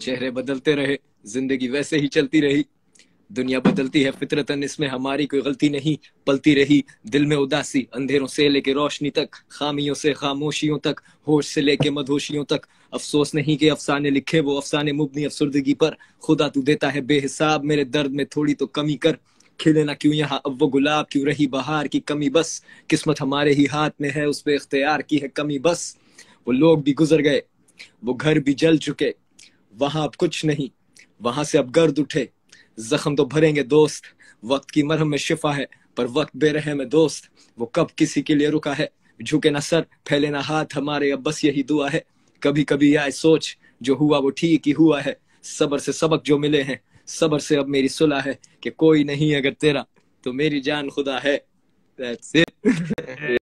चेहरे बदलते रहे जिंदगी वैसे ही चलती रही दुनिया बदलती है फितरतन इसमें हमारी कोई गलती नहीं पलती रही दिल में उदासी अंधेरों से लेके रोशनी तक खामियों से खामोशियों तक होश से लेके मधोशियों तक अफसोस नहीं कि अफसाने लिखे वो अफसाने मुबनी अफसरदगी पर खुदा तू देता है बेहिसाब मेरे दर्द में थोड़ी तो कमी कर खिले ना क्यों यहाँ अब वो गुलाब क्यों रही बहार की कमी बस किस्मत हमारे ही हाथ में है उस पर इख्तियार की है कमी बस वो लोग भी गुजर गए वो घर भी जल चुके वहां अब कुछ नहीं वहां से अब गर्द उठे जख्म तो भरेंगे दोस्त वक्त की मरहम में शिफा है पर वक्त बेरहम है दोस्त वो कब किसी के लिए रुका है झुके ना सर फैले ना हाथ हमारे अब बस यही दुआ है कभी कभी आए सोच जो हुआ वो ठीक ही हुआ है सबर से सबक जो मिले हैं सबर से अब मेरी सुलह है कि कोई नहीं अगर तेरा तो मेरी जान खुदा है That's it.